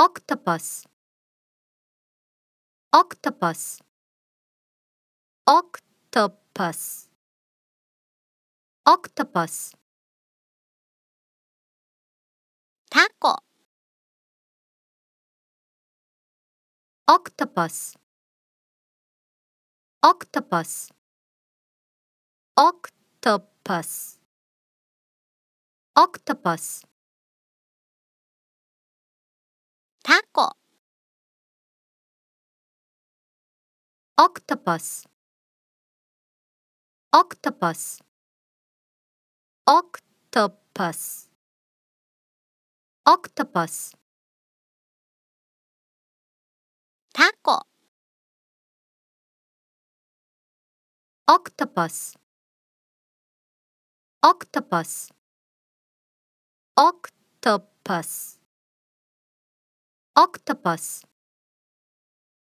octopus octopus octopus octopus タコ octopus octopus octopus octopus っこ octopus octopus octopus octopus タコ octopus octopus octopus Octopus